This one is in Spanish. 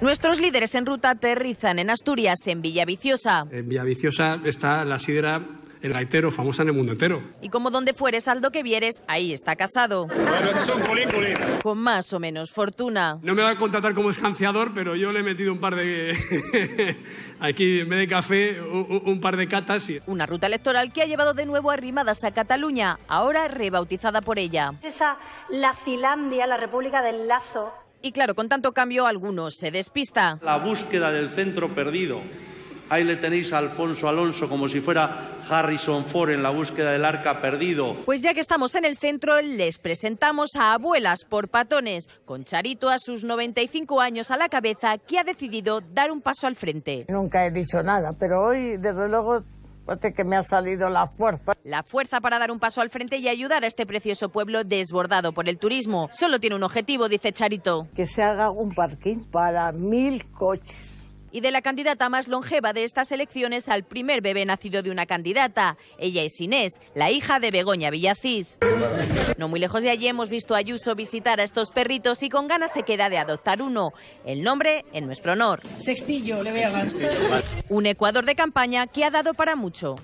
Nuestros líderes en ruta aterrizan en Asturias, en Villaviciosa. En Villaviciosa está la sidera, el gaitero, famosa en el mundo entero. Y como donde fueres, Aldo que vieres, ahí está casado. Con más o menos fortuna. No me va a contratar como escanciador, pero yo le he metido un par de... Aquí, en vez de café, un, par de catas. Y... Una ruta electoral que ha llevado de nuevo arrimadas a Cataluña, ahora rebautizada por ella. Esa Lacilandia, la República del Lazo, y claro, con tanto cambio algunos se despista. La búsqueda del centro perdido. Ahí le tenéis a Alfonso Alonso como si fuera Harrison Ford en la búsqueda del arca perdido. Pues ya que estamos en el centro, les presentamos a Abuelas por Patones, con Charito a sus 95 años a la cabeza, que ha decidido dar un paso al frente. Nunca he dicho nada, pero hoy, desde luego, Parece que me ha salido la fuerza. La fuerza para dar un paso al frente y ayudar a este precioso pueblo desbordado por el turismo. Solo tiene un objetivo, dice Charito. Que se haga un parking para mil coches y de la candidata más longeva de estas elecciones al primer bebé nacido de una candidata. Ella es Inés, la hija de Begoña Villacís. No muy lejos de allí hemos visto a Ayuso visitar a estos perritos y con ganas se queda de adoptar uno. El nombre en nuestro honor. Sextillo, le voy a dar. Un Ecuador de campaña que ha dado para mucho.